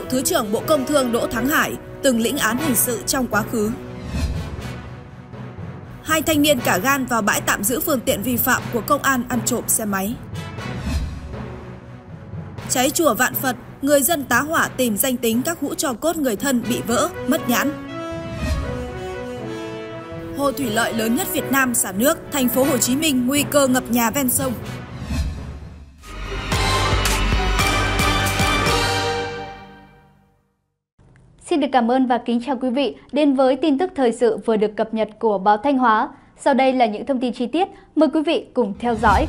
cựu Thứ trưởng Bộ Công Thương Đỗ Thắng Hải từng lĩnh án hình sự trong quá khứ. Hai thanh niên cả gan vào bãi tạm giữ phương tiện vi phạm của công an ăn trộm xe máy. Cháy chùa Vạn Phật, người dân tá hỏa tìm danh tính các hũ cho cốt người thân bị vỡ, mất nhãn. Hồ thủy lợi lớn nhất Việt Nam xả nước, thành phố Hồ Chí Minh nguy cơ ngập nhà ven sông. Xin được cảm ơn và kính chào quý vị đến với tin tức thời sự vừa được cập nhật của báo Thanh Hóa. Sau đây là những thông tin chi tiết, mời quý vị cùng theo dõi.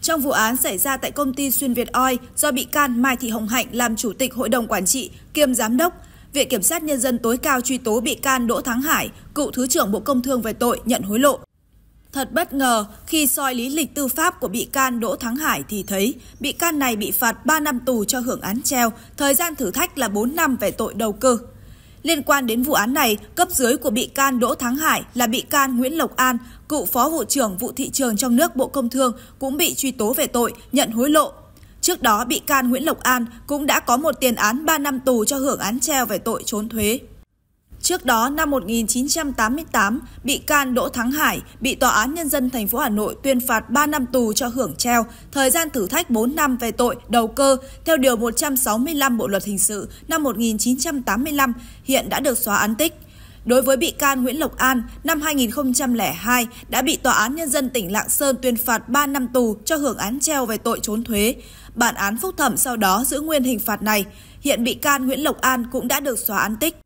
Trong vụ án xảy ra tại công ty Xuyên Việt Oi, do bị can Mai Thị Hồng Hạnh làm chủ tịch hội đồng quản trị kiêm giám đốc, Viện Kiểm sát Nhân dân tối cao truy tố bị can Đỗ Thắng Hải, cựu Thứ trưởng Bộ Công Thương về tội nhận hối lộ. Thật bất ngờ khi soi lý lịch tư pháp của bị can Đỗ Thắng Hải thì thấy bị can này bị phạt 3 năm tù cho hưởng án treo, thời gian thử thách là 4 năm về tội đầu cơ. Liên quan đến vụ án này, cấp dưới của bị can Đỗ Thắng Hải là bị can Nguyễn Lộc An, cựu phó vụ trưởng vụ thị trường trong nước Bộ Công Thương cũng bị truy tố về tội nhận hối lộ. Trước đó, bị can Nguyễn Lộc An cũng đã có một tiền án 3 năm tù cho hưởng án treo về tội trốn thuế. Trước đó, năm 1988, bị can Đỗ Thắng Hải bị Tòa án Nhân dân thành phố Hà Nội tuyên phạt 3 năm tù cho hưởng treo, thời gian thử thách 4 năm về tội đầu cơ theo Điều 165 Bộ Luật Hình sự năm 1985, hiện đã được xóa án tích. Đối với bị can Nguyễn Lộc An, năm 2002 đã bị Tòa án Nhân dân tỉnh Lạng Sơn tuyên phạt 3 năm tù cho hưởng án treo về tội trốn thuế. Bản án phúc thẩm sau đó giữ nguyên hình phạt này. Hiện bị can Nguyễn Lộc An cũng đã được xóa án tích.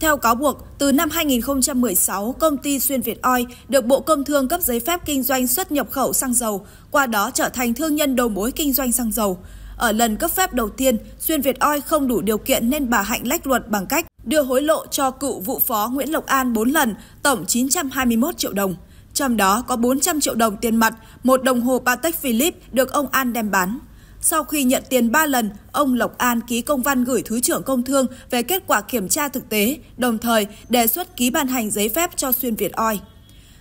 Theo cáo buộc, từ năm 2016, công ty Xuyên Việt Oi được Bộ Công Thương cấp giấy phép kinh doanh xuất nhập khẩu xăng dầu, qua đó trở thành thương nhân đầu mối kinh doanh xăng dầu. Ở lần cấp phép đầu tiên, Xuyên Việt Oi không đủ điều kiện nên bà Hạnh lách luật bằng cách đưa hối lộ cho cựu vụ phó Nguyễn Lộc An 4 lần, tổng 921 triệu đồng. Trong đó có 400 triệu đồng tiền mặt, một đồng hồ Patek Philippe được ông An đem bán. Sau khi nhận tiền 3 lần, ông Lộc An ký công văn gửi Thứ trưởng Công Thương về kết quả kiểm tra thực tế, đồng thời đề xuất ký ban hành giấy phép cho Xuyên Việt Oi.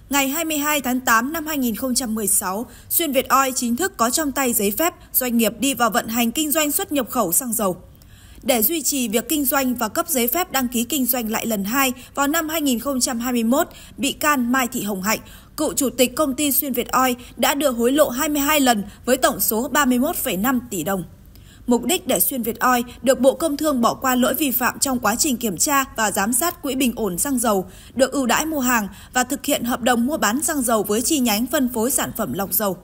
Ngày 22 tháng 8 năm 2016, Xuyên Việt Oi chính thức có trong tay giấy phép doanh nghiệp đi vào vận hành kinh doanh xuất nhập khẩu xăng dầu. Để duy trì việc kinh doanh và cấp giấy phép đăng ký kinh doanh lại lần 2 vào năm 2021, bị can Mai Thị Hồng Hạnh cựu chủ tịch công ty Xuyên Việt Oi đã đưa hối lộ 22 lần với tổng số 31,5 tỷ đồng. Mục đích để Xuyên Việt Oi được Bộ Công Thương bỏ qua lỗi vi phạm trong quá trình kiểm tra và giám sát quỹ bình ổn xăng dầu, được ưu đãi mua hàng và thực hiện hợp đồng mua bán xăng dầu với chi nhánh phân phối sản phẩm lọc dầu.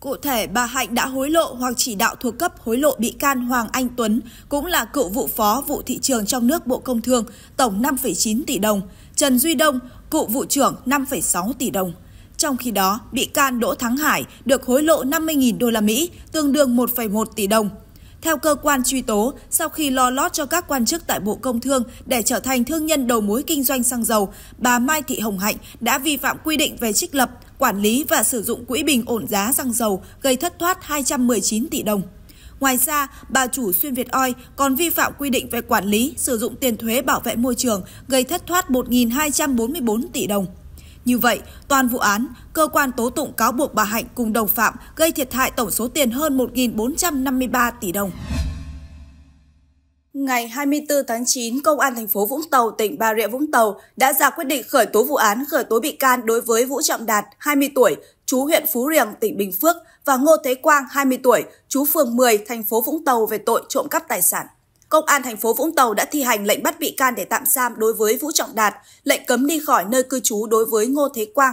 Cụ thể, bà Hạnh đã hối lộ hoặc chỉ đạo thuộc cấp hối lộ bị can Hoàng Anh Tuấn, cũng là cựu vụ phó vụ thị trường trong nước Bộ Công Thương, tổng 5,9 tỷ đồng, Trần Duy Đông, cựu vụ trưởng 5,6 tỷ đồng. Trong khi đó, bị can Đỗ Thắng Hải được hối lộ 50.000 đô la Mỹ, tương đương 1,1 tỷ đồng. Theo cơ quan truy tố, sau khi lo lót cho các quan chức tại Bộ Công Thương để trở thành thương nhân đầu mối kinh doanh xăng dầu, bà Mai Thị Hồng Hạnh đã vi phạm quy định về trích lập, quản lý và sử dụng quỹ bình ổn giá xăng dầu gây thất thoát 219 tỷ đồng. Ngoài ra, bà chủ xuyên Việt oi còn vi phạm quy định về quản lý, sử dụng tiền thuế bảo vệ môi trường, gây thất thoát 1.244 tỷ đồng. Như vậy, toàn vụ án, cơ quan tố tụng cáo buộc bà Hạnh cùng đồng phạm gây thiệt hại tổng số tiền hơn 1.453 tỷ đồng. Ngày 24 tháng 9, Công an thành phố Vũng Tàu, tỉnh Bà Rịa Vũng Tàu đã ra quyết định khởi tố vụ án khởi tố bị can đối với Vũ Trọng Đạt, 20 tuổi, chú huyện Phú Riềng, tỉnh Bình Phước và Ngô Thế Quang, 20 tuổi, chú phường 10, thành phố Vũng Tàu về tội trộm cắp tài sản. Công an thành phố Vũng Tàu đã thi hành lệnh bắt bị can để tạm giam đối với Vũ Trọng Đạt, lệnh cấm đi khỏi nơi cư trú đối với Ngô Thế Quang,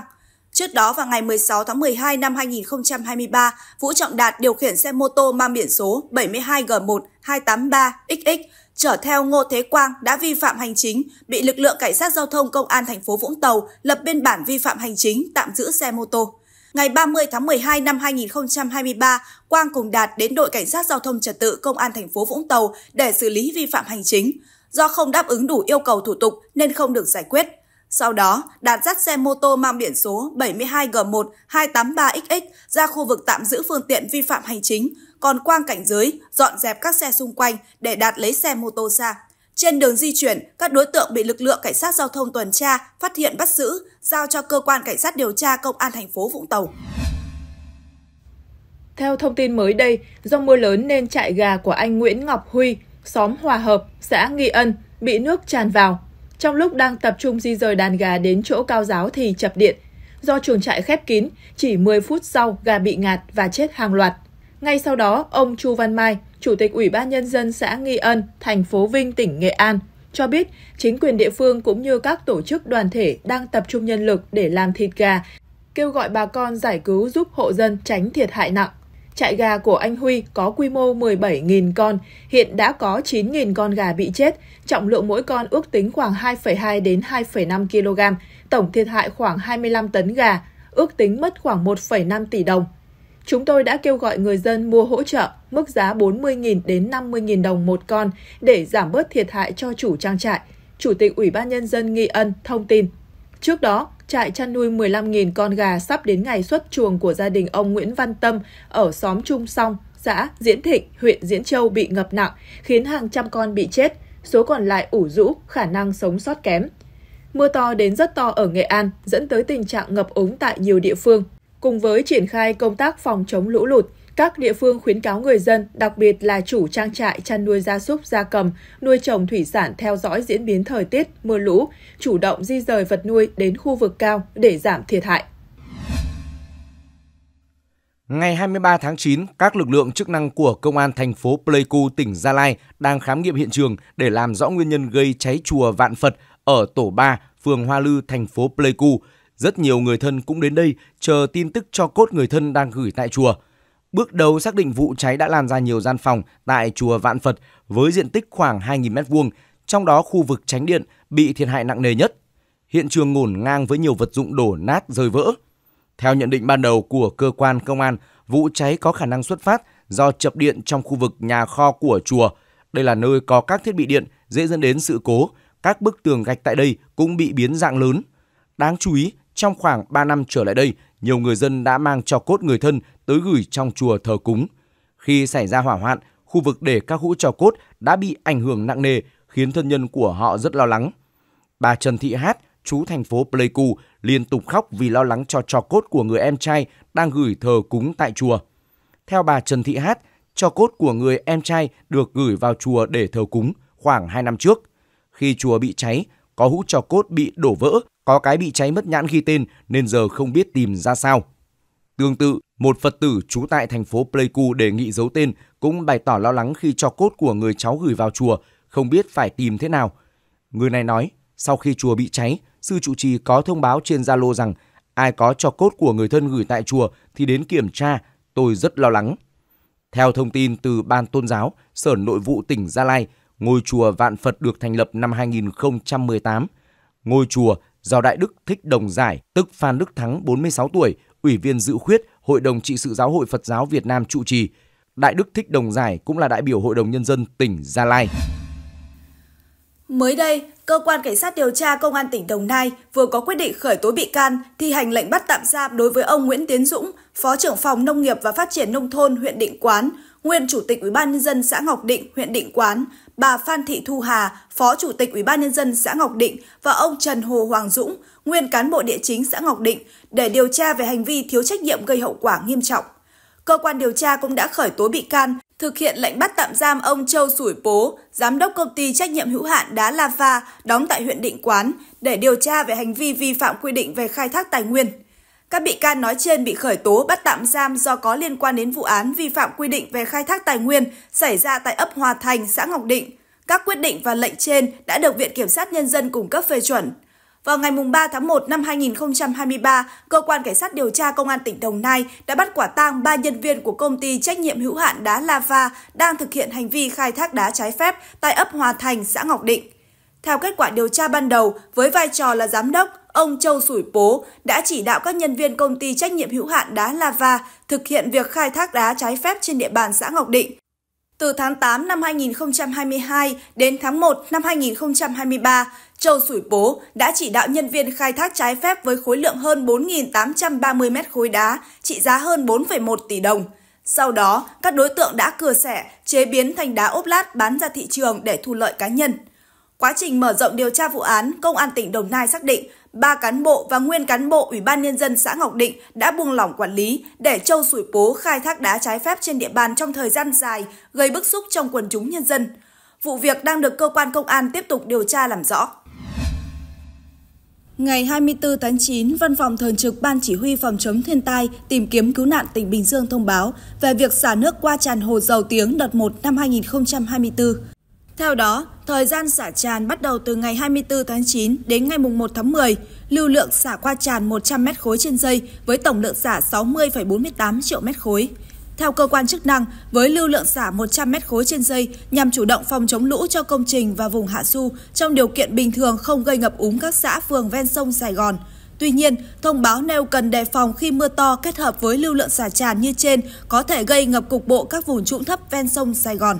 Trước đó vào ngày 16 tháng 12 năm 2023, Vũ Trọng Đạt điều khiển xe mô tô mang biển số 72 g 1283 xx chở theo Ngô Thế Quang đã vi phạm hành chính, bị lực lượng cảnh sát giao thông công an thành phố Vũng Tàu lập biên bản vi phạm hành chính tạm giữ xe mô tô. Ngày 30 tháng 12 năm 2023, Quang cùng Đạt đến đội cảnh sát giao thông trật tự công an thành phố Vũng Tàu để xử lý vi phạm hành chính. Do không đáp ứng đủ yêu cầu thủ tục nên không được giải quyết. Sau đó, Đạt dắt xe mô tô mang biển số 72 g 1283 xx ra khu vực tạm giữ phương tiện vi phạm hành chính, còn quang cảnh giới, dọn dẹp các xe xung quanh để Đạt lấy xe mô tô ra. Trên đường di chuyển, các đối tượng bị lực lượng cảnh sát giao thông tuần tra phát hiện bắt giữ, giao cho cơ quan cảnh sát điều tra công an thành phố Vũng Tàu. Theo thông tin mới đây, do mưa lớn nên trại gà của anh Nguyễn Ngọc Huy, xóm Hòa Hợp, xã Nghi Ân bị nước tràn vào. Trong lúc đang tập trung di rời đàn gà đến chỗ cao giáo thì chập điện. Do chuồng trại khép kín, chỉ 10 phút sau gà bị ngạt và chết hàng loạt. Ngay sau đó, ông Chu Văn Mai, Chủ tịch Ủy ban Nhân dân xã Nghi Ân, thành phố Vinh, tỉnh Nghệ An, cho biết chính quyền địa phương cũng như các tổ chức đoàn thể đang tập trung nhân lực để làm thịt gà, kêu gọi bà con giải cứu giúp hộ dân tránh thiệt hại nặng trại gà của anh Huy có quy mô 17.000 con, hiện đã có 9.000 con gà bị chết, trọng lượng mỗi con ước tính khoảng 2,2 đến 2,5 kg, tổng thiệt hại khoảng 25 tấn gà, ước tính mất khoảng 1,5 tỷ đồng. Chúng tôi đã kêu gọi người dân mua hỗ trợ mức giá 40.000 đến 50.000 đồng một con để giảm bớt thiệt hại cho chủ trang trại. Chủ tịch Ủy ban Nhân dân Nghị Ân thông tin. Trước đó, trại chăn nuôi 15.000 con gà sắp đến ngày xuất chuồng của gia đình ông Nguyễn Văn Tâm ở xóm Trung Song, xã Diễn Thịnh, huyện Diễn Châu bị ngập nặng, khiến hàng trăm con bị chết, số còn lại ủ rũ, khả năng sống sót kém. Mưa to đến rất to ở Nghệ An dẫn tới tình trạng ngập úng tại nhiều địa phương. Cùng với triển khai công tác phòng chống lũ lụt, các địa phương khuyến cáo người dân, đặc biệt là chủ trang trại chăn nuôi gia súc, gia cầm, nuôi trồng thủy sản theo dõi diễn biến thời tiết, mưa lũ, chủ động di rời vật nuôi đến khu vực cao để giảm thiệt hại. Ngày 23 tháng 9, các lực lượng chức năng của Công an thành phố Pleiku, tỉnh Gia Lai đang khám nghiệm hiện trường để làm rõ nguyên nhân gây cháy chùa Vạn Phật ở tổ 3, phường Hoa Lư, thành phố Pleiku. Rất nhiều người thân cũng đến đây chờ tin tức cho cốt người thân đang gửi tại chùa – Bước đầu xác định vụ cháy đã lan ra nhiều gian phòng tại chùa Vạn Phật với diện tích khoảng 2.000 m2, trong đó khu vực tránh điện bị thiệt hại nặng nề nhất. Hiện trường ngổn ngang với nhiều vật dụng đổ nát rơi vỡ. Theo nhận định ban đầu của cơ quan công an, vụ cháy có khả năng xuất phát do chập điện trong khu vực nhà kho của chùa. Đây là nơi có các thiết bị điện dễ dẫn đến sự cố. Các bức tường gạch tại đây cũng bị biến dạng lớn. Đáng chú ý, trong khoảng 3 năm trở lại đây, nhiều người dân đã mang cho cốt người thân tới gửi trong chùa thờ cúng. Khi xảy ra hỏa hoạn, khu vực để các hũ cho cốt đã bị ảnh hưởng nặng nề, khiến thân nhân của họ rất lo lắng. Bà Trần Thị Hát, chú thành phố Pleiku, liên tục khóc vì lo lắng cho cho cốt của người em trai đang gửi thờ cúng tại chùa. Theo bà Trần Thị Hát, cho cốt của người em trai được gửi vào chùa để thờ cúng khoảng 2 năm trước. Khi chùa bị cháy, có hũ cho cốt bị đổ vỡ, có cái bị cháy mất nhãn ghi tên nên giờ không biết tìm ra sao. Tương tự, một Phật tử trú tại thành phố Pleiku đề nghị giấu tên cũng bày tỏ lo lắng khi cho cốt của người cháu gửi vào chùa, không biết phải tìm thế nào. Người này nói, sau khi chùa bị cháy, sư trụ trì có thông báo trên Zalo rằng ai có cho cốt của người thân gửi tại chùa thì đến kiểm tra, tôi rất lo lắng. Theo thông tin từ Ban Tôn giáo, Sở Nội vụ tỉnh Gia Lai, ngôi chùa Vạn Phật được thành lập năm 2018. Ngôi chùa do Đại Đức Thích Đồng Giải, tức Phan Đức Thắng 46 tuổi, Ủy viên dự khuyết Hội đồng trị sự Giáo hội Phật giáo Việt Nam trụ trì. Đại Đức Thích Đồng Giải cũng là đại biểu Hội đồng Nhân dân tỉnh Gia Lai. Mới đây, Cơ quan Cảnh sát điều tra Công an tỉnh Đồng Nai vừa có quyết định khởi tố bị can, thi hành lệnh bắt tạm giam đối với ông Nguyễn Tiến Dũng, Phó trưởng phòng Nông nghiệp và Phát triển Nông thôn huyện Định Quán, nguyên Chủ tịch Ủy ban Nhân dân xã Ngọc Định, huyện Định Quán bà Phan Thị Thu Hà, Phó Chủ tịch Ủy ban nhân dân xã Ngọc Định và ông Trần Hồ Hoàng Dũng, nguyên cán bộ địa chính xã Ngọc Định để điều tra về hành vi thiếu trách nhiệm gây hậu quả nghiêm trọng. Cơ quan điều tra cũng đã khởi tố bị can, thực hiện lệnh bắt tạm giam ông Châu Sủi Pố, giám đốc công ty trách nhiệm hữu hạn Đá Lava đóng tại huyện Định Quán để điều tra về hành vi vi phạm quy định về khai thác tài nguyên. Các bị can nói trên bị khởi tố bắt tạm giam do có liên quan đến vụ án vi phạm quy định về khai thác tài nguyên xảy ra tại ấp Hòa Thành, xã Ngọc Định. Các quyết định và lệnh trên đã được Viện Kiểm sát Nhân dân cung cấp phê chuẩn. Vào ngày 3 tháng 1 năm 2023, Cơ quan Cảnh sát điều tra Công an tỉnh Đồng Nai đã bắt quả tang 3 nhân viên của công ty trách nhiệm hữu hạn đá Lava đang thực hiện hành vi khai thác đá trái phép tại ấp Hòa Thành, xã Ngọc Định. Theo kết quả điều tra ban đầu, với vai trò là giám đốc, ông Châu Sủi Pố đã chỉ đạo các nhân viên công ty trách nhiệm hữu hạn đá Lava thực hiện việc khai thác đá trái phép trên địa bàn xã Ngọc Định. Từ tháng 8 năm 2022 đến tháng 1 năm 2023, Châu Sủi Pố đã chỉ đạo nhân viên khai thác trái phép với khối lượng hơn 4.830 mét khối đá, trị giá hơn 4,1 tỷ đồng. Sau đó, các đối tượng đã cưa sẻ, chế biến thành đá ốp lát bán ra thị trường để thu lợi cá nhân. Quá trình mở rộng điều tra vụ án, Công an tỉnh Đồng Nai xác định ba cán bộ và nguyên cán bộ Ủy ban Nhân dân xã Ngọc Định đã buông lỏng quản lý để châu sủi bố khai thác đá trái phép trên địa bàn trong thời gian dài, gây bức xúc trong quần chúng nhân dân. Vụ việc đang được cơ quan công an tiếp tục điều tra làm rõ. Ngày 24 tháng 9, Văn phòng Thường trực Ban Chỉ huy Phòng chống thiên tai tìm kiếm cứu nạn tỉnh Bình Dương thông báo về việc xả nước qua tràn hồ dầu tiếng đợt 1 năm 2024. Theo đó, thời gian xả tràn bắt đầu từ ngày 24 tháng 9 đến ngày 1 tháng 10, lưu lượng xả qua tràn 100 m khối trên giây với tổng lượng xả 60,48 triệu m khối. Theo cơ quan chức năng, với lưu lượng xả 100 m khối trên giây nhằm chủ động phòng chống lũ cho công trình và vùng hạ du trong điều kiện bình thường không gây ngập úng các xã phường ven sông Sài Gòn. Tuy nhiên, thông báo nêu cần đề phòng khi mưa to kết hợp với lưu lượng xả tràn như trên có thể gây ngập cục bộ các vùng trũng thấp ven sông Sài Gòn.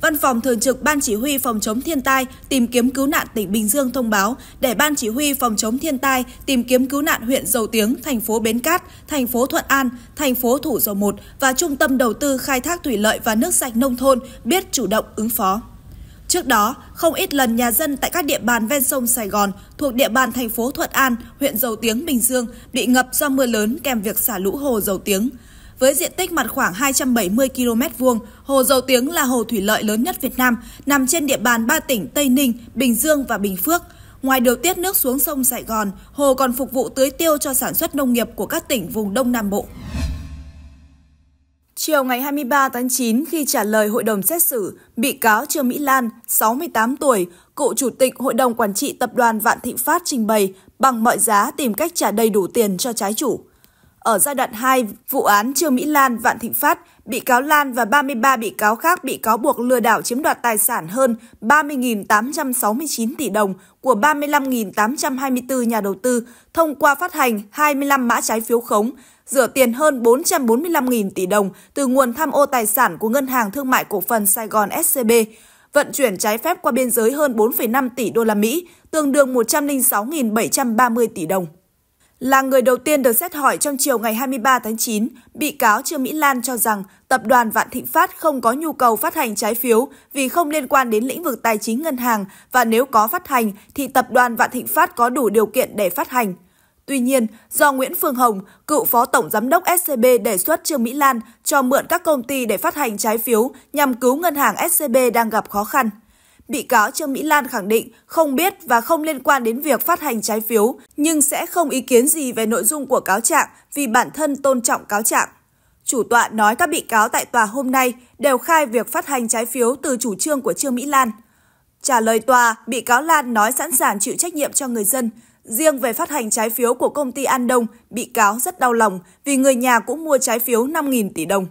Văn phòng Thường trực Ban Chỉ huy Phòng chống thiên tai tìm kiếm cứu nạn tỉnh Bình Dương thông báo để Ban Chỉ huy Phòng chống thiên tai tìm kiếm cứu nạn huyện Dầu Tiếng, thành phố Bến Cát, thành phố Thuận An, thành phố Thủ Dầu Một và Trung tâm Đầu tư Khai thác Thủy lợi và Nước sạch Nông thôn biết chủ động ứng phó. Trước đó, không ít lần nhà dân tại các địa bàn ven sông Sài Gòn thuộc địa bàn thành phố Thuận An, huyện Dầu Tiếng, Bình Dương bị ngập do mưa lớn kèm việc xả lũ hồ Dầu Tiếng – với diện tích mặt khoảng 270 km vuông, hồ Dầu Tiếng là hồ thủy lợi lớn nhất Việt Nam, nằm trên địa bàn ba tỉnh Tây Ninh, Bình Dương và Bình Phước. Ngoài điều tiết nước xuống sông Sài Gòn, hồ còn phục vụ tưới tiêu cho sản xuất nông nghiệp của các tỉnh vùng Đông Nam Bộ. Chiều ngày 23 tháng 9, khi trả lời hội đồng xét xử, bị cáo Trương Mỹ Lan, 68 tuổi, cựu chủ tịch hội đồng quản trị tập đoàn Vạn Thịnh Phát trình bày bằng mọi giá tìm cách trả đầy đủ tiền cho trái chủ ở giai đoạn 2 vụ án Trương Mỹ Lan, Vạn Thịnh Phát, bị cáo Lan và 33 bị cáo khác bị cáo buộc lừa đảo chiếm đoạt tài sản hơn 30.869 tỷ đồng của 35.824 nhà đầu tư thông qua phát hành 25 mã trái phiếu khống, rửa tiền hơn 445.000 tỷ đồng từ nguồn tham ô tài sản của Ngân hàng Thương mại Cổ phần Sài Gòn SCB, vận chuyển trái phép qua biên giới hơn 4,5 tỷ đô la Mỹ, tương đương 106.730 tỷ đồng. Là người đầu tiên được xét hỏi trong chiều ngày 23 tháng 9, bị cáo Trương Mỹ Lan cho rằng tập đoàn Vạn Thịnh Phát không có nhu cầu phát hành trái phiếu vì không liên quan đến lĩnh vực tài chính ngân hàng và nếu có phát hành thì tập đoàn Vạn Thịnh Phát có đủ điều kiện để phát hành. Tuy nhiên, do Nguyễn Phương Hồng, cựu phó tổng giám đốc SCB đề xuất Trương Mỹ Lan cho mượn các công ty để phát hành trái phiếu nhằm cứu ngân hàng SCB đang gặp khó khăn bị cáo Trương Mỹ Lan khẳng định không biết và không liên quan đến việc phát hành trái phiếu, nhưng sẽ không ý kiến gì về nội dung của cáo trạng vì bản thân tôn trọng cáo trạng. Chủ tọa nói các bị cáo tại tòa hôm nay đều khai việc phát hành trái phiếu từ chủ trương của Trương Mỹ Lan. Trả lời tòa, bị cáo Lan nói sẵn sàng chịu trách nhiệm cho người dân. Riêng về phát hành trái phiếu của công ty An Đông, bị cáo rất đau lòng vì người nhà cũng mua trái phiếu 5.000 tỷ đồng.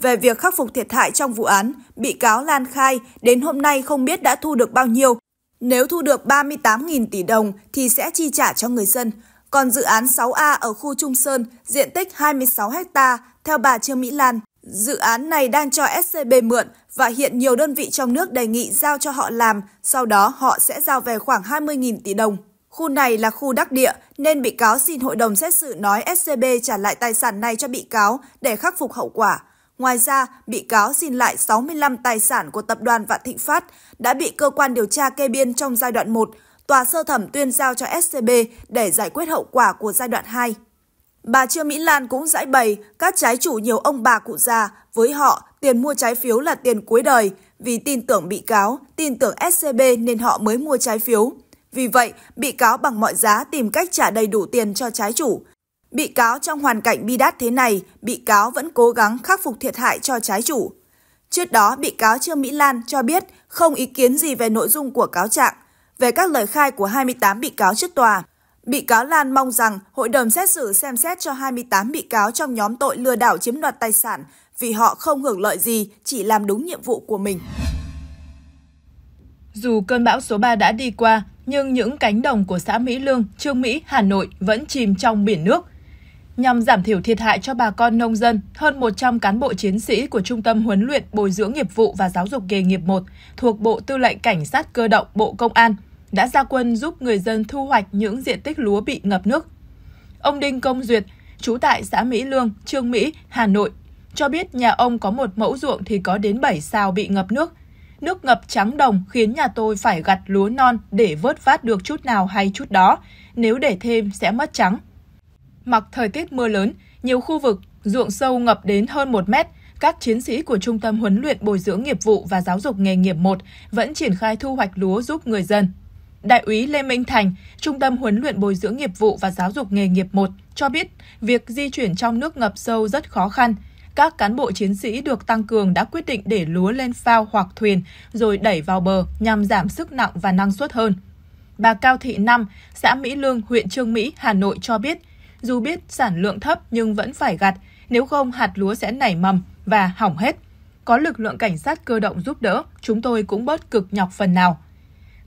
Về việc khắc phục thiệt hại trong vụ án, bị cáo Lan khai đến hôm nay không biết đã thu được bao nhiêu. Nếu thu được 38.000 tỷ đồng thì sẽ chi trả cho người dân. Còn dự án 6A ở khu Trung Sơn, diện tích 26 ha, theo bà Trương Mỹ Lan, dự án này đang cho SCB mượn và hiện nhiều đơn vị trong nước đề nghị giao cho họ làm, sau đó họ sẽ giao về khoảng 20.000 tỷ đồng. Khu này là khu đắc địa nên bị cáo xin hội đồng xét xử nói SCB trả lại tài sản này cho bị cáo để khắc phục hậu quả. Ngoài ra, bị cáo xin lại 65 tài sản của tập đoàn Vạn Thịnh Phát đã bị cơ quan điều tra kê biên trong giai đoạn 1, tòa sơ thẩm tuyên giao cho SCB để giải quyết hậu quả của giai đoạn 2. Bà Trương Mỹ Lan cũng giải bày các trái chủ nhiều ông bà cụ già, với họ tiền mua trái phiếu là tiền cuối đời, vì tin tưởng bị cáo, tin tưởng SCB nên họ mới mua trái phiếu. Vì vậy, bị cáo bằng mọi giá tìm cách trả đầy đủ tiền cho trái chủ, Bị cáo trong hoàn cảnh bi đát thế này, bị cáo vẫn cố gắng khắc phục thiệt hại cho trái chủ. Trước đó, bị cáo Trương Mỹ Lan cho biết không ý kiến gì về nội dung của cáo trạng, về các lời khai của 28 bị cáo trước tòa. Bị cáo Lan mong rằng hội đồng xét xử xem xét cho 28 bị cáo trong nhóm tội lừa đảo chiếm đoạt tài sản vì họ không hưởng lợi gì, chỉ làm đúng nhiệm vụ của mình. Dù cơn bão số 3 đã đi qua, nhưng những cánh đồng của xã Mỹ Lương, Trương Mỹ, Hà Nội vẫn chìm trong biển nước – nhằm giảm thiểu thiệt hại cho bà con nông dân, hơn 100 cán bộ chiến sĩ của Trung tâm Huấn luyện Bồi dưỡng nghiệp vụ và Giáo dục nghề nghiệp 1 thuộc Bộ Tư lệnh Cảnh sát Cơ động Bộ Công an đã ra quân giúp người dân thu hoạch những diện tích lúa bị ngập nước. Ông Đinh Công Duyệt, trú tại xã Mỹ Lương, Trương Mỹ, Hà Nội, cho biết nhà ông có một mẫu ruộng thì có đến 7 sao bị ngập nước. Nước ngập trắng đồng khiến nhà tôi phải gặt lúa non để vớt vát được chút nào hay chút đó, nếu để thêm sẽ mất trắng. Mặc thời tiết mưa lớn, nhiều khu vực, ruộng sâu ngập đến hơn 1 mét, các chiến sĩ của Trung tâm Huấn luyện Bồi dưỡng Nghiệp vụ và Giáo dục Nghề nghiệp 1 vẫn triển khai thu hoạch lúa giúp người dân. Đại úy Lê Minh Thành, Trung tâm Huấn luyện Bồi dưỡng Nghiệp vụ và Giáo dục Nghề nghiệp 1, cho biết việc di chuyển trong nước ngập sâu rất khó khăn. Các cán bộ chiến sĩ được tăng cường đã quyết định để lúa lên phao hoặc thuyền rồi đẩy vào bờ nhằm giảm sức nặng và năng suất hơn. Bà Cao Thị Năm, xã Mỹ Lương, huyện Trương Mỹ, Hà Nội cho biết dù biết sản lượng thấp nhưng vẫn phải gặt, nếu không hạt lúa sẽ nảy mầm và hỏng hết. Có lực lượng cảnh sát cơ động giúp đỡ, chúng tôi cũng bớt cực nhọc phần nào.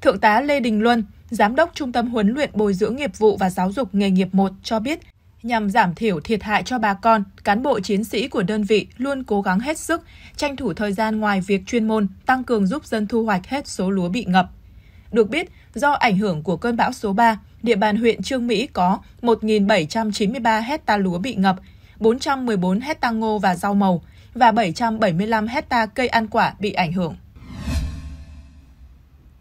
Thượng tá Lê Đình Luân, Giám đốc Trung tâm Huấn luyện Bồi dưỡng nghiệp vụ và Giáo dục Nghề nghiệp 1 cho biết, nhằm giảm thiểu thiệt hại cho bà con, cán bộ chiến sĩ của đơn vị luôn cố gắng hết sức, tranh thủ thời gian ngoài việc chuyên môn, tăng cường giúp dân thu hoạch hết số lúa bị ngập. Được biết, do ảnh hưởng của cơn bão số 3, địa bàn huyện Trương Mỹ có 1.793 hecta lúa bị ngập, 414 hecta ngô và rau màu và 775 hecta cây ăn quả bị ảnh hưởng.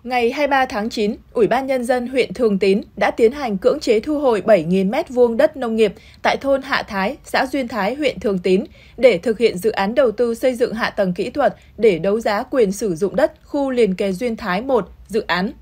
Ngày 23 tháng 9, Ủy ban Nhân dân huyện Thường Tín đã tiến hành cưỡng chế thu hồi 7.000 m2 đất nông nghiệp tại thôn Hạ Thái, xã Duyên Thái, huyện Thường Tín để thực hiện dự án đầu tư xây dựng hạ tầng kỹ thuật để đấu giá quyền sử dụng đất khu liền kề Duyên Thái 1, dự án.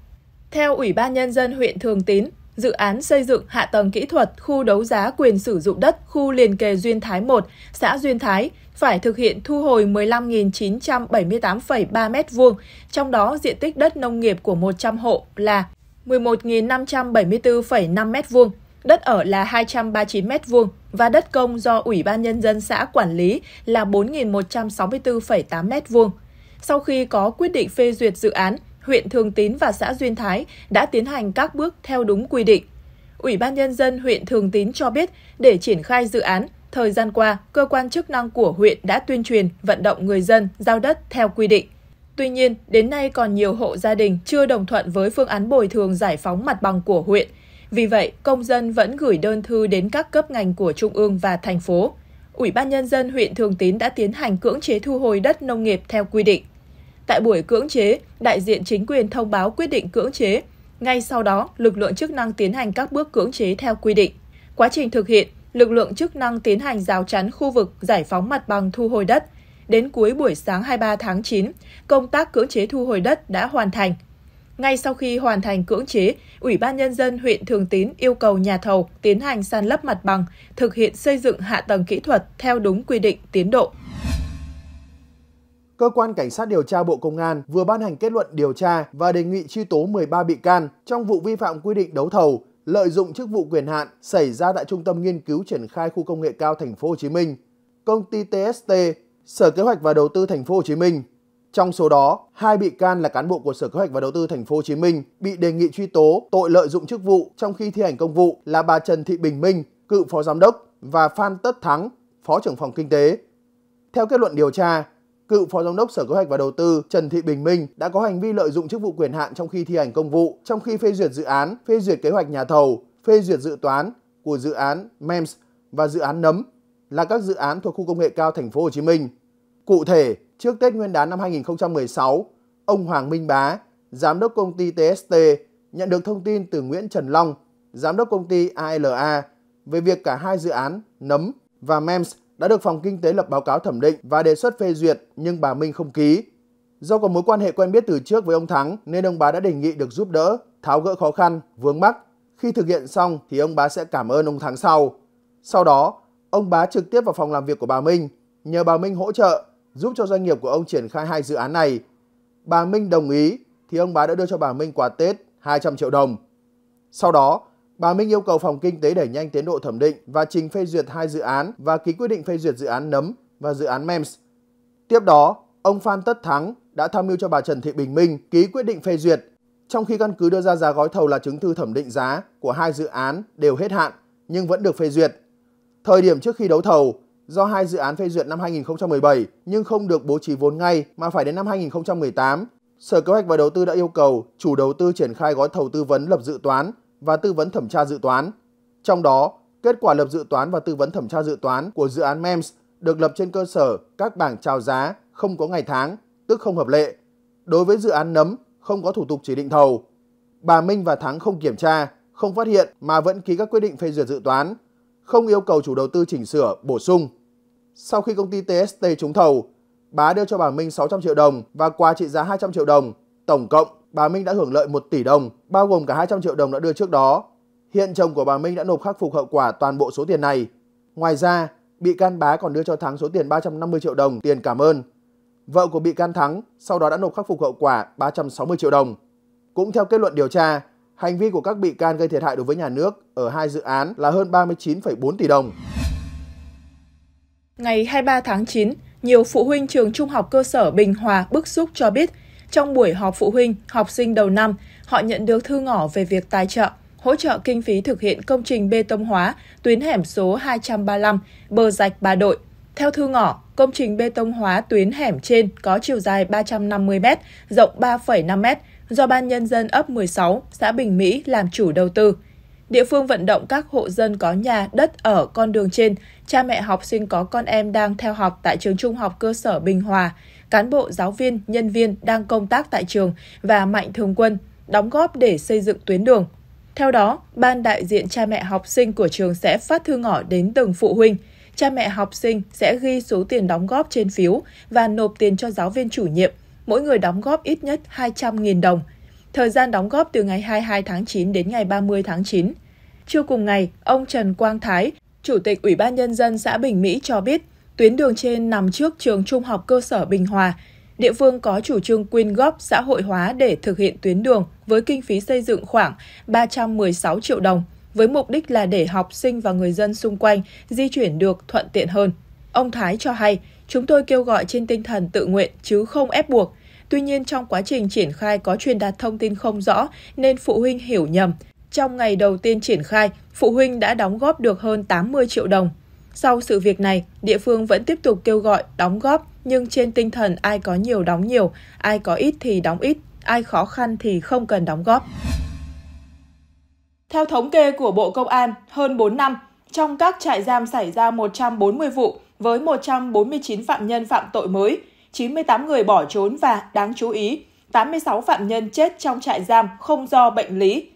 Theo Ủy ban Nhân dân huyện Thường Tín, dự án xây dựng hạ tầng kỹ thuật khu đấu giá quyền sử dụng đất khu liền kề Duyên Thái 1, xã Duyên Thái phải thực hiện thu hồi 15.978,3 m2, trong đó diện tích đất nông nghiệp của 100 hộ là 11.574,5 m2, đất ở là 239 m2 và đất công do Ủy ban Nhân dân xã quản lý là 4.164,8 m2. Sau khi có quyết định phê duyệt dự án, huyện Thường Tín và xã Duyên Thái đã tiến hành các bước theo đúng quy định. Ủy ban Nhân dân huyện Thường Tín cho biết, để triển khai dự án, thời gian qua, cơ quan chức năng của huyện đã tuyên truyền, vận động người dân giao đất theo quy định. Tuy nhiên, đến nay còn nhiều hộ gia đình chưa đồng thuận với phương án bồi thường giải phóng mặt bằng của huyện. Vì vậy, công dân vẫn gửi đơn thư đến các cấp ngành của Trung ương và thành phố. Ủy ban Nhân dân huyện Thường Tín đã tiến hành cưỡng chế thu hồi đất nông nghiệp theo quy định. Tại buổi cưỡng chế, đại diện chính quyền thông báo quyết định cưỡng chế. Ngay sau đó, lực lượng chức năng tiến hành các bước cưỡng chế theo quy định. Quá trình thực hiện, lực lượng chức năng tiến hành rào chắn khu vực giải phóng mặt bằng thu hồi đất. Đến cuối buổi sáng 23 tháng 9, công tác cưỡng chế thu hồi đất đã hoàn thành. Ngay sau khi hoàn thành cưỡng chế, Ủy ban Nhân dân huyện Thường Tín yêu cầu nhà thầu tiến hành san lấp mặt bằng, thực hiện xây dựng hạ tầng kỹ thuật theo đúng quy định tiến độ. Cơ quan Cảnh sát điều tra Bộ Công an vừa ban hành kết luận điều tra và đề nghị truy tố 13 bị can trong vụ vi phạm quy định đấu thầu, lợi dụng chức vụ quyền hạn xảy ra tại Trung tâm Nghiên cứu triển khai khu công nghệ cao Thành phố Hồ Chí Minh, công ty TST, Sở Kế hoạch và Đầu tư Thành phố Hồ Chí Minh. Trong số đó, hai bị can là cán bộ của Sở Kế hoạch và Đầu tư Thành phố Hồ Chí Minh bị đề nghị truy tố tội lợi dụng chức vụ trong khi thi hành công vụ là bà Trần Thị Bình Minh, cựu phó giám đốc và Phan Tất Thắng, phó trưởng phòng kinh tế. Theo kết luận điều tra, cựu Phó Giám đốc Sở Kế hoạch và Đầu tư Trần Thị Bình Minh đã có hành vi lợi dụng chức vụ quyền hạn trong khi thi hành công vụ, trong khi phê duyệt dự án, phê duyệt kế hoạch nhà thầu, phê duyệt dự toán của dự án MEMS và dự án Nấm là các dự án thuộc khu công nghệ cao thành phố Hồ Chí Minh. Cụ thể, trước Tết Nguyên đán năm 2016, ông Hoàng Minh Bá, giám đốc công ty TST, nhận được thông tin từ Nguyễn Trần Long, giám đốc công ty ALA về việc cả hai dự án Nấm và MEMS đã được phòng kinh tế lập báo cáo thẩm định và đề xuất phê duyệt nhưng bà Minh không ký. Do có mối quan hệ quen biết từ trước với ông Thắng nên ông bà đã đề nghị được giúp đỡ, tháo gỡ khó khăn, vướng mắc. Khi thực hiện xong thì ông bà sẽ cảm ơn ông Thắng sau. Sau đó, ông bá trực tiếp vào phòng làm việc của bà Minh, nhờ bà Minh hỗ trợ giúp cho doanh nghiệp của ông triển khai hai dự án này. Bà Minh đồng ý thì ông bá đã đưa cho bà Minh quà Tết 200 triệu đồng. Sau đó, Bà Minh yêu cầu phòng kinh tế đẩy nhanh tiến độ thẩm định và trình phê duyệt hai dự án và ký quyết định phê duyệt dự án nấm và dự án MEMS. Tiếp đó, ông Phan Tất Thắng đã tham mưu cho bà Trần Thị Bình Minh ký quyết định phê duyệt, trong khi căn cứ đưa ra giá gói thầu là chứng thư thẩm định giá của hai dự án đều hết hạn nhưng vẫn được phê duyệt. Thời điểm trước khi đấu thầu, do hai dự án phê duyệt năm 2017 nhưng không được bố trí vốn ngay mà phải đến năm 2018, Sở Kế hoạch và Đầu tư đã yêu cầu chủ đầu tư triển khai gói thầu tư vấn lập dự toán và tư vấn thẩm tra dự toán. Trong đó, kết quả lập dự toán và tư vấn thẩm tra dự toán của dự án MEMS được lập trên cơ sở các bảng chào giá không có ngày tháng, tức không hợp lệ. Đối với dự án nấm, không có thủ tục chỉ định thầu. Bà Minh và Thắng không kiểm tra, không phát hiện mà vẫn ký các quyết định phê duyệt dự toán, không yêu cầu chủ đầu tư chỉnh sửa, bổ sung. Sau khi công ty TST trúng thầu, Bá đưa cho bà Minh 600 triệu đồng và quà trị giá 200 triệu đồng Tổng cộng, bà Minh đã hưởng lợi 1 tỷ đồng, bao gồm cả 200 triệu đồng đã đưa trước đó. Hiện chồng của bà Minh đã nộp khắc phục hậu quả toàn bộ số tiền này. Ngoài ra, bị can Bá còn đưa cho Thắng số tiền 350 triệu đồng tiền cảm ơn. Vợ của bị can Thắng sau đó đã nộp khắc phục hậu quả 360 triệu đồng. Cũng theo kết luận điều tra, hành vi của các bị can gây thiệt hại đối với nhà nước ở hai dự án là hơn 39,4 tỷ đồng. Ngày 23 tháng 9, nhiều phụ huynh trường trung học cơ sở Bình Hòa bức xúc cho biết trong buổi họp phụ huynh, học sinh đầu năm, họ nhận được thư ngỏ về việc tài trợ, hỗ trợ kinh phí thực hiện công trình bê tông hóa tuyến hẻm số 235, bờ rạch Bà Đội. Theo thư ngỏ, công trình bê tông hóa tuyến hẻm trên có chiều dài 350m, rộng 3,5m do Ban Nhân dân ấp 16, xã Bình Mỹ làm chủ đầu tư. Địa phương vận động các hộ dân có nhà, đất ở con đường trên, cha mẹ học sinh có con em đang theo học tại trường trung học cơ sở Bình Hòa, cán bộ, giáo viên, nhân viên đang công tác tại trường và mạnh thường quân, đóng góp để xây dựng tuyến đường. Theo đó, ban đại diện cha mẹ học sinh của trường sẽ phát thư ngỏ đến từng phụ huynh. Cha mẹ học sinh sẽ ghi số tiền đóng góp trên phiếu và nộp tiền cho giáo viên chủ nhiệm. Mỗi người đóng góp ít nhất 200.000 đồng. Thời gian đóng góp từ ngày 22 tháng 9 đến ngày 30 tháng 9. chiều cùng ngày, ông Trần Quang Thái, Chủ tịch Ủy ban Nhân dân xã Bình Mỹ cho biết, Tuyến đường trên nằm trước trường trung học cơ sở Bình Hòa. Địa phương có chủ trương quyên góp xã hội hóa để thực hiện tuyến đường với kinh phí xây dựng khoảng 316 triệu đồng, với mục đích là để học sinh và người dân xung quanh di chuyển được thuận tiện hơn. Ông Thái cho hay, chúng tôi kêu gọi trên tinh thần tự nguyện chứ không ép buộc. Tuy nhiên trong quá trình triển khai có truyền đạt thông tin không rõ nên phụ huynh hiểu nhầm. Trong ngày đầu tiên triển khai, phụ huynh đã đóng góp được hơn 80 triệu đồng. Sau sự việc này, địa phương vẫn tiếp tục kêu gọi đóng góp, nhưng trên tinh thần ai có nhiều đóng nhiều, ai có ít thì đóng ít, ai khó khăn thì không cần đóng góp. Theo thống kê của Bộ Công an, hơn 4 năm, trong các trại giam xảy ra 140 vụ với 149 phạm nhân phạm tội mới, 98 người bỏ trốn và, đáng chú ý, 86 phạm nhân chết trong trại giam không do bệnh lý,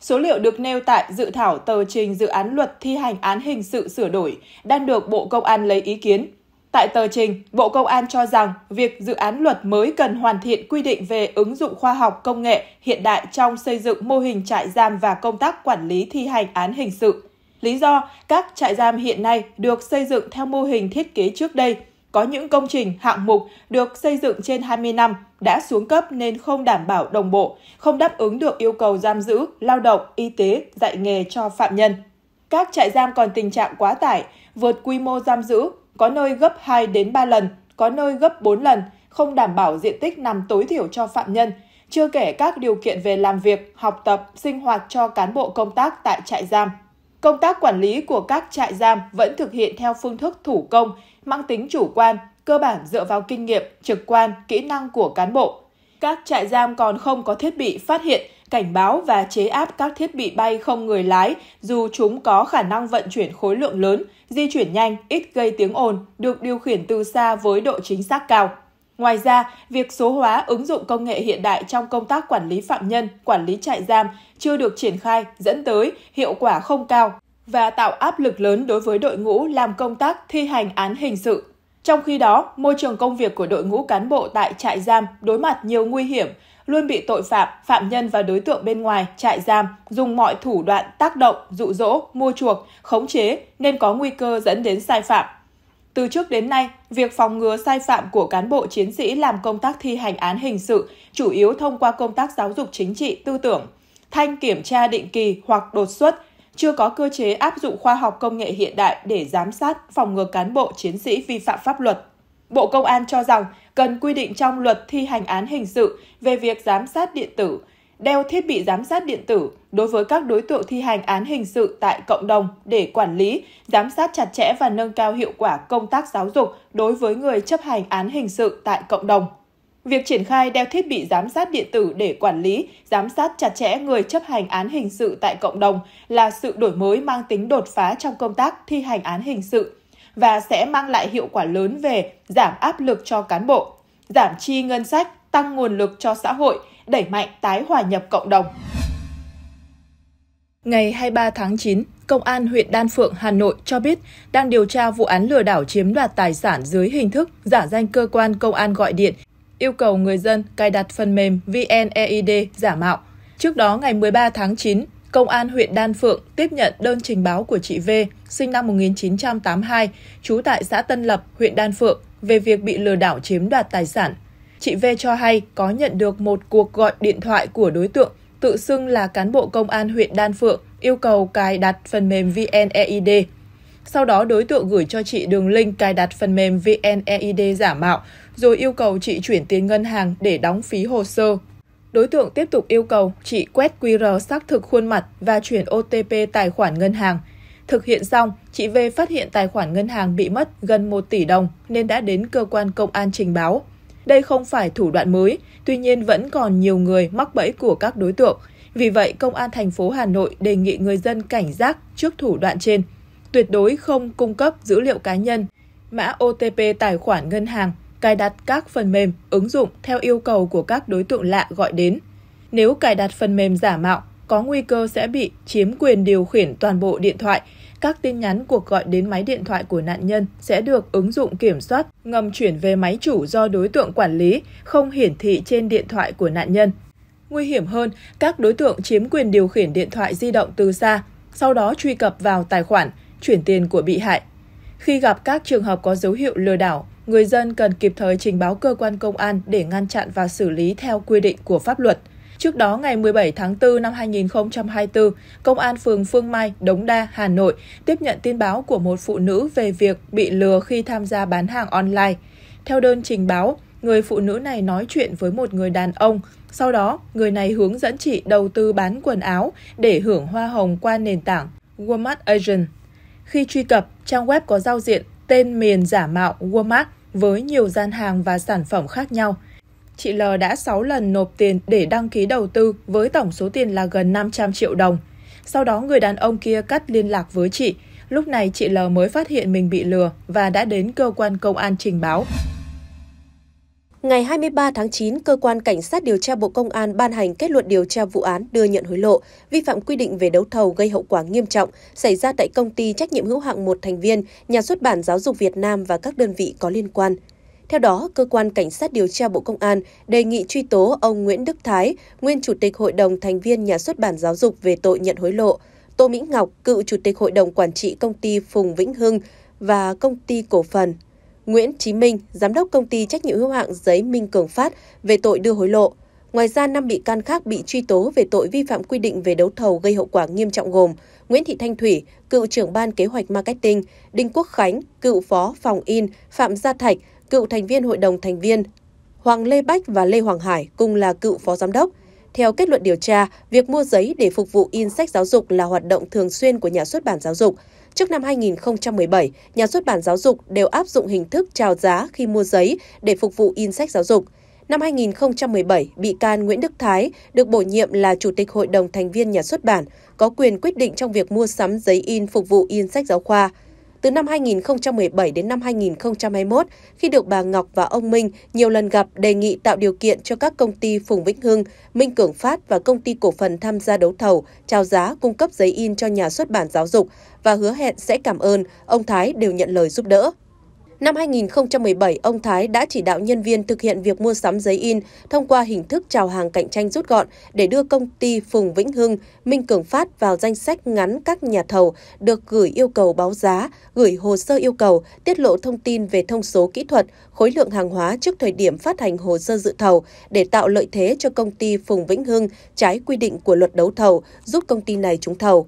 Số liệu được nêu tại dự thảo tờ trình dự án luật thi hành án hình sự sửa đổi đang được Bộ Công an lấy ý kiến. Tại tờ trình, Bộ Công an cho rằng việc dự án luật mới cần hoàn thiện quy định về ứng dụng khoa học công nghệ hiện đại trong xây dựng mô hình trại giam và công tác quản lý thi hành án hình sự. Lý do, các trại giam hiện nay được xây dựng theo mô hình thiết kế trước đây – có những công trình, hạng mục được xây dựng trên 20 năm đã xuống cấp nên không đảm bảo đồng bộ, không đáp ứng được yêu cầu giam giữ, lao động, y tế, dạy nghề cho phạm nhân. Các trại giam còn tình trạng quá tải, vượt quy mô giam giữ, có nơi gấp 2 đến 3 lần, có nơi gấp 4 lần, không đảm bảo diện tích nằm tối thiểu cho phạm nhân, chưa kể các điều kiện về làm việc, học tập, sinh hoạt cho cán bộ công tác tại trại giam. Công tác quản lý của các trại giam vẫn thực hiện theo phương thức thủ công, mang tính chủ quan, cơ bản dựa vào kinh nghiệm, trực quan, kỹ năng của cán bộ. Các trại giam còn không có thiết bị phát hiện, cảnh báo và chế áp các thiết bị bay không người lái dù chúng có khả năng vận chuyển khối lượng lớn, di chuyển nhanh, ít gây tiếng ồn, được điều khiển từ xa với độ chính xác cao. Ngoài ra, việc số hóa ứng dụng công nghệ hiện đại trong công tác quản lý phạm nhân, quản lý trại giam chưa được triển khai dẫn tới hiệu quả không cao và tạo áp lực lớn đối với đội ngũ làm công tác thi hành án hình sự. Trong khi đó, môi trường công việc của đội ngũ cán bộ tại trại giam đối mặt nhiều nguy hiểm, luôn bị tội phạm, phạm nhân và đối tượng bên ngoài trại giam dùng mọi thủ đoạn tác động, dụ dỗ, mua chuộc, khống chế nên có nguy cơ dẫn đến sai phạm. Từ trước đến nay, việc phòng ngừa sai phạm của cán bộ chiến sĩ làm công tác thi hành án hình sự chủ yếu thông qua công tác giáo dục chính trị tư tưởng, thanh kiểm tra định kỳ hoặc đột xuất, chưa có cơ chế áp dụng khoa học công nghệ hiện đại để giám sát phòng ngừa cán bộ chiến sĩ vi phạm pháp luật. Bộ Công an cho rằng cần quy định trong luật thi hành án hình sự về việc giám sát điện tử đeo thiết bị giám sát điện tử đối với các đối tượng thi hành án hình sự tại cộng đồng để quản lý, giám sát chặt chẽ và nâng cao hiệu quả công tác giáo dục đối với người chấp hành án hình sự tại cộng đồng. Việc triển khai đeo thiết bị giám sát điện tử để quản lý, giám sát chặt chẽ người chấp hành án hình sự tại cộng đồng là sự đổi mới mang tính đột phá trong công tác thi hành án hình sự và sẽ mang lại hiệu quả lớn về giảm áp lực cho cán bộ, giảm chi ngân sách, tăng nguồn lực cho xã hội – đẩy mạnh tái hòa nhập cộng đồng. Ngày 23 tháng 9, Công an huyện Đan Phượng, Hà Nội cho biết đang điều tra vụ án lừa đảo chiếm đoạt tài sản dưới hình thức giả danh cơ quan công an gọi điện, yêu cầu người dân cài đặt phần mềm VNEID giả mạo. Trước đó, ngày 13 tháng 9, Công an huyện Đan Phượng tiếp nhận đơn trình báo của chị V, sinh năm 1982, trú tại xã Tân Lập, huyện Đan Phượng, về việc bị lừa đảo chiếm đoạt tài sản chị V cho hay có nhận được một cuộc gọi điện thoại của đối tượng tự xưng là cán bộ công an huyện Đan Phượng yêu cầu cài đặt phần mềm VNEID. Sau đó đối tượng gửi cho chị đường link cài đặt phần mềm VNEID giả mạo, rồi yêu cầu chị chuyển tiền ngân hàng để đóng phí hồ sơ. Đối tượng tiếp tục yêu cầu chị quét QR xác thực khuôn mặt và chuyển OTP tài khoản ngân hàng. Thực hiện xong, chị V phát hiện tài khoản ngân hàng bị mất gần 1 tỷ đồng nên đã đến cơ quan công an trình báo. Đây không phải thủ đoạn mới, tuy nhiên vẫn còn nhiều người mắc bẫy của các đối tượng. Vì vậy, Công an thành phố Hà Nội đề nghị người dân cảnh giác trước thủ đoạn trên. Tuyệt đối không cung cấp dữ liệu cá nhân, mã OTP tài khoản ngân hàng, cài đặt các phần mềm, ứng dụng theo yêu cầu của các đối tượng lạ gọi đến. Nếu cài đặt phần mềm giả mạo, có nguy cơ sẽ bị chiếm quyền điều khiển toàn bộ điện thoại các tin nhắn cuộc gọi đến máy điện thoại của nạn nhân sẽ được ứng dụng kiểm soát ngầm chuyển về máy chủ do đối tượng quản lý, không hiển thị trên điện thoại của nạn nhân. Nguy hiểm hơn, các đối tượng chiếm quyền điều khiển điện thoại di động từ xa, sau đó truy cập vào tài khoản, chuyển tiền của bị hại. Khi gặp các trường hợp có dấu hiệu lừa đảo, người dân cần kịp thời trình báo cơ quan công an để ngăn chặn và xử lý theo quy định của pháp luật. Trước đó, ngày 17 tháng 4 năm 2024, Công an phường Phương Mai, Đống Đa, Hà Nội tiếp nhận tin báo của một phụ nữ về việc bị lừa khi tham gia bán hàng online. Theo đơn trình báo, người phụ nữ này nói chuyện với một người đàn ông. Sau đó, người này hướng dẫn chị đầu tư bán quần áo để hưởng hoa hồng qua nền tảng Walmart Agent. Khi truy cập, trang web có giao diện tên miền giả mạo Walmart với nhiều gian hàng và sản phẩm khác nhau chị L đã 6 lần nộp tiền để đăng ký đầu tư với tổng số tiền là gần 500 triệu đồng. Sau đó người đàn ông kia cắt liên lạc với chị. Lúc này chị L mới phát hiện mình bị lừa và đã đến cơ quan công an trình báo. Ngày 23 tháng 9, Cơ quan Cảnh sát điều tra Bộ Công an ban hành kết luận điều tra vụ án đưa nhận hối lộ, vi phạm quy định về đấu thầu gây hậu quả nghiêm trọng xảy ra tại công ty trách nhiệm hữu hạn một thành viên, nhà xuất bản giáo dục Việt Nam và các đơn vị có liên quan. Theo đó, cơ quan cảnh sát điều tra Bộ Công an đề nghị truy tố ông Nguyễn Đức Thái, nguyên chủ tịch hội đồng thành viên nhà xuất bản giáo dục về tội nhận hối lộ, Tô Mỹ Ngọc, cựu chủ tịch hội đồng quản trị công ty Phùng Vĩnh Hưng và công ty cổ phần Nguyễn Chí Minh, giám đốc công ty trách nhiệm hữu hạn giấy Minh Cường Phát về tội đưa hối lộ. Ngoài ra, 5 bị can khác bị truy tố về tội vi phạm quy định về đấu thầu gây hậu quả nghiêm trọng gồm Nguyễn Thị Thanh Thủy, cựu trưởng ban kế hoạch marketing, Đinh Quốc Khánh, cựu phó phòng in, Phạm Gia Thạch, cựu thành viên hội đồng thành viên, Hoàng Lê Bách và Lê Hoàng Hải cùng là cựu phó giám đốc. Theo kết luận điều tra, việc mua giấy để phục vụ in sách giáo dục là hoạt động thường xuyên của nhà xuất bản giáo dục. Trước năm 2017, nhà xuất bản giáo dục đều áp dụng hình thức chào giá khi mua giấy để phục vụ in sách giáo dục. Năm 2017, bị can Nguyễn Đức Thái được bổ nhiệm là Chủ tịch Hội đồng thành viên nhà xuất bản, có quyền quyết định trong việc mua sắm giấy in phục vụ in sách giáo khoa từ năm 2017 đến năm 2021 khi được bà Ngọc và ông Minh nhiều lần gặp đề nghị tạo điều kiện cho các công ty Phùng Vĩnh Hưng, Minh Cường Phát và công ty cổ phần tham gia đấu thầu, trao giá, cung cấp giấy in cho nhà xuất bản giáo dục và hứa hẹn sẽ cảm ơn, ông Thái đều nhận lời giúp đỡ. Năm 2017, ông Thái đã chỉ đạo nhân viên thực hiện việc mua sắm giấy in thông qua hình thức chào hàng cạnh tranh rút gọn để đưa công ty Phùng Vĩnh Hưng, Minh Cường Phát vào danh sách ngắn các nhà thầu được gửi yêu cầu báo giá, gửi hồ sơ yêu cầu, tiết lộ thông tin về thông số kỹ thuật, khối lượng hàng hóa trước thời điểm phát hành hồ sơ dự thầu để tạo lợi thế cho công ty Phùng Vĩnh Hưng trái quy định của luật đấu thầu, giúp công ty này trúng thầu.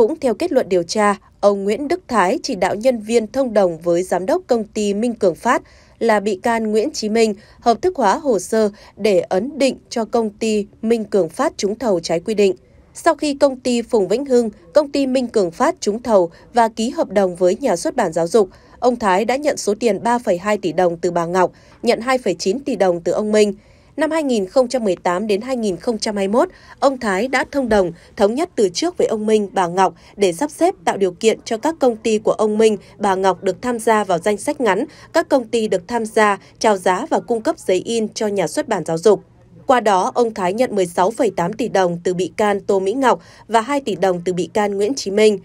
Cũng theo kết luận điều tra, ông Nguyễn Đức Thái chỉ đạo nhân viên thông đồng với giám đốc công ty Minh Cường Phát là bị can Nguyễn Chí Minh hợp thức hóa hồ sơ để ấn định cho công ty Minh Cường Phát trúng thầu trái quy định. Sau khi công ty Phùng Vĩnh Hưng, công ty Minh Cường Phát trúng thầu và ký hợp đồng với nhà xuất bản giáo dục, ông Thái đã nhận số tiền 3,2 tỷ đồng từ bà Ngọc, nhận 2,9 tỷ đồng từ ông Minh. Năm 2018 đến 2021, ông Thái đã thông đồng, thống nhất từ trước với ông Minh, bà Ngọc để sắp xếp tạo điều kiện cho các công ty của ông Minh, bà Ngọc được tham gia vào danh sách ngắn, các công ty được tham gia, trao giá và cung cấp giấy in cho nhà xuất bản giáo dục. Qua đó, ông Thái nhận 16,8 tỷ đồng từ bị can Tô Mỹ Ngọc và 2 tỷ đồng từ bị can Nguyễn Chí Minh.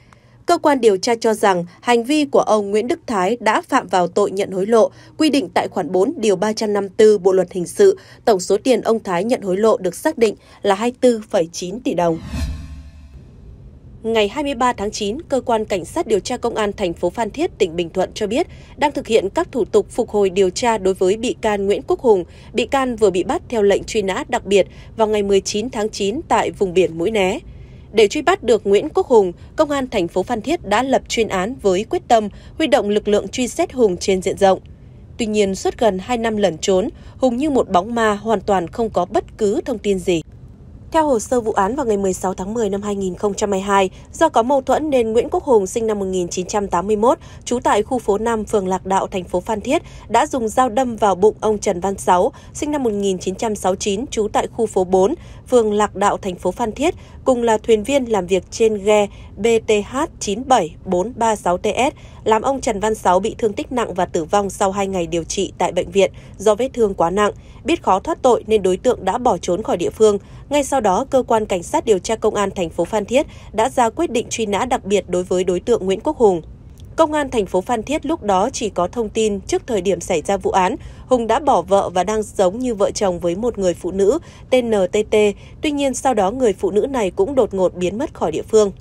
Cơ quan điều tra cho rằng hành vi của ông Nguyễn Đức Thái đã phạm vào tội nhận hối lộ, quy định tại khoản 4 điều 354 Bộ luật hình sự. Tổng số tiền ông Thái nhận hối lộ được xác định là 24,9 tỷ đồng. Ngày 23 tháng 9, cơ quan cảnh sát điều tra công an thành phố Phan Thiết, tỉnh Bình Thuận cho biết đang thực hiện các thủ tục phục hồi điều tra đối với bị can Nguyễn Quốc Hùng. Bị can vừa bị bắt theo lệnh truy nã đặc biệt vào ngày 19 tháng 9 tại vùng biển Mũi Né. Để truy bắt được Nguyễn Quốc Hùng, Công an thành phố Phan Thiết đã lập chuyên án với quyết tâm huy động lực lượng truy xét Hùng trên diện rộng. Tuy nhiên, suốt gần 2 năm lẩn trốn, Hùng như một bóng ma hoàn toàn không có bất cứ thông tin gì. Theo hồ sơ vụ án vào ngày 16 tháng 10 năm 2022, do có mâu thuẫn nên Nguyễn Quốc Hùng sinh năm 1981, trú tại khu phố 5, phường Lạc Đạo, thành phố Phan Thiết, đã dùng dao đâm vào bụng ông Trần Văn Sáu, sinh năm 1969, trú tại khu phố 4, phường Lạc Đạo, thành phố Phan Thiết, cùng là thuyền viên làm việc trên ghe BTH 97436TS, làm ông Trần Văn Sáu bị thương tích nặng và tử vong sau 2 ngày điều trị tại bệnh viện do vết thương quá nặng. Biết khó thoát tội nên đối tượng đã bỏ trốn khỏi địa phương. Ngay sau đó, cơ quan cảnh sát điều tra công an thành phố Phan Thiết đã ra quyết định truy nã đặc biệt đối với đối tượng Nguyễn Quốc Hùng. Công an thành phố Phan Thiết lúc đó chỉ có thông tin trước thời điểm xảy ra vụ án, Hùng đã bỏ vợ và đang sống như vợ chồng với một người phụ nữ tên NTT, tuy nhiên sau đó người phụ nữ này cũng đột ngột biến mất khỏi địa phương.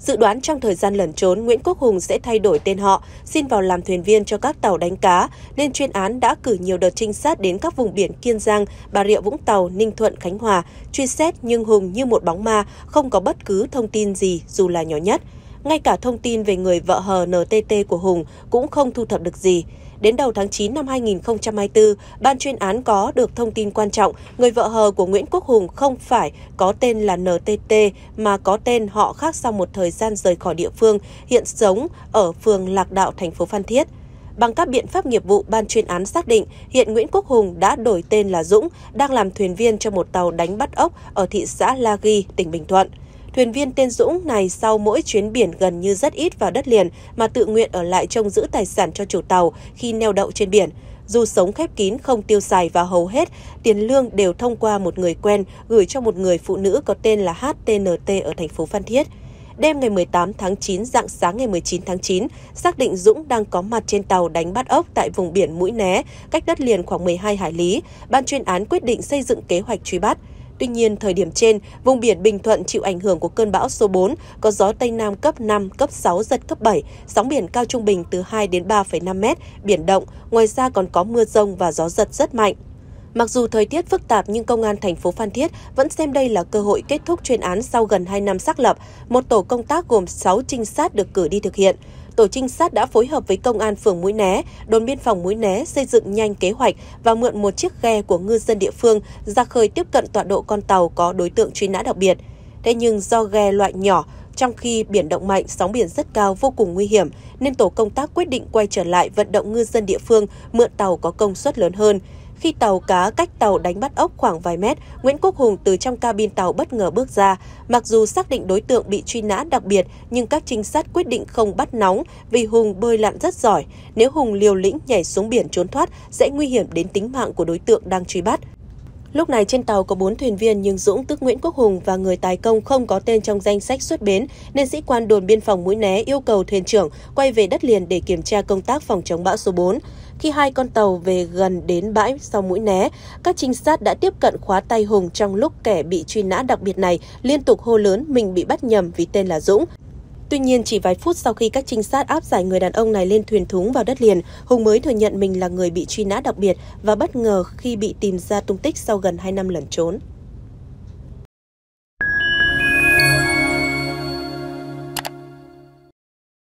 Dự đoán trong thời gian lẩn trốn, Nguyễn Quốc Hùng sẽ thay đổi tên họ, xin vào làm thuyền viên cho các tàu đánh cá, nên chuyên án đã cử nhiều đợt trinh sát đến các vùng biển Kiên Giang, Bà Rịa Vũng Tàu, Ninh Thuận, Khánh Hòa, truy xét nhưng Hùng như một bóng ma, không có bất cứ thông tin gì dù là nhỏ nhất ngay cả thông tin về người vợ hờ NTT của Hùng cũng không thu thập được gì. Đến đầu tháng 9 năm 2024, ban chuyên án có được thông tin quan trọng, người vợ hờ của Nguyễn Quốc Hùng không phải có tên là NTT mà có tên họ khác sau một thời gian rời khỏi địa phương, hiện sống ở phường Lạc Đạo, thành phố Phan Thiết. Bằng các biện pháp nghiệp vụ, ban chuyên án xác định hiện Nguyễn Quốc Hùng đã đổi tên là Dũng, đang làm thuyền viên cho một tàu đánh bắt ốc ở thị xã La Ghi, tỉnh Bình Thuận. Thuyền viên tên Dũng này sau mỗi chuyến biển gần như rất ít vào đất liền mà tự nguyện ở lại trông giữ tài sản cho chủ tàu khi neo đậu trên biển. Dù sống khép kín không tiêu xài và hầu hết tiền lương đều thông qua một người quen gửi cho một người phụ nữ có tên là HTNT ở thành phố Phan Thiết. Đêm ngày 18 tháng 9, dạng sáng ngày 19 tháng 9, xác định Dũng đang có mặt trên tàu đánh bắt ốc tại vùng biển Mũi Né, cách đất liền khoảng 12 hải lý. Ban chuyên án quyết định xây dựng kế hoạch truy bắt. Tuy nhiên, thời điểm trên, vùng biển Bình Thuận chịu ảnh hưởng của cơn bão số 4, có gió Tây Nam cấp 5, cấp 6, giật cấp 7, sóng biển cao trung bình từ 2 đến 3,5 mét, biển động, ngoài ra còn có mưa rông và gió giật rất mạnh. Mặc dù thời tiết phức tạp nhưng công an thành phố Phan Thiết vẫn xem đây là cơ hội kết thúc chuyên án sau gần 2 năm xác lập. Một tổ công tác gồm 6 trinh sát được cử đi thực hiện tổ trinh sát đã phối hợp với công an phường Mũi Né, đồn biên phòng Mũi Né xây dựng nhanh kế hoạch và mượn một chiếc ghe của ngư dân địa phương ra khơi tiếp cận tọa độ con tàu có đối tượng truy nã đặc biệt. Thế nhưng do ghe loại nhỏ, trong khi biển động mạnh, sóng biển rất cao vô cùng nguy hiểm, nên tổ công tác quyết định quay trở lại vận động ngư dân địa phương mượn tàu có công suất lớn hơn. Khi tàu cá cách tàu đánh bắt ốc khoảng vài mét, Nguyễn Quốc Hùng từ trong cabin tàu bất ngờ bước ra. Mặc dù xác định đối tượng bị truy nã đặc biệt, nhưng các trinh sát quyết định không bắt nóng vì Hùng bơi lặn rất giỏi. Nếu Hùng liều lĩnh nhảy xuống biển trốn thoát, sẽ nguy hiểm đến tính mạng của đối tượng đang truy bắt. Lúc này trên tàu có 4 thuyền viên nhưng Dũng tức Nguyễn Quốc Hùng và người tài công không có tên trong danh sách xuất bến nên sĩ quan đồn biên phòng Mũi Né yêu cầu thuyền trưởng quay về đất liền để kiểm tra công tác phòng chống bão số 4. Khi hai con tàu về gần đến bãi sau mũi né, các trinh sát đã tiếp cận khóa tay Hùng trong lúc kẻ bị truy nã đặc biệt này liên tục hô lớn mình bị bắt nhầm vì tên là Dũng. Tuy nhiên, chỉ vài phút sau khi các trinh sát áp giải người đàn ông này lên thuyền thúng vào đất liền, Hùng mới thừa nhận mình là người bị truy nã đặc biệt và bất ngờ khi bị tìm ra tung tích sau gần 2 năm lẩn trốn.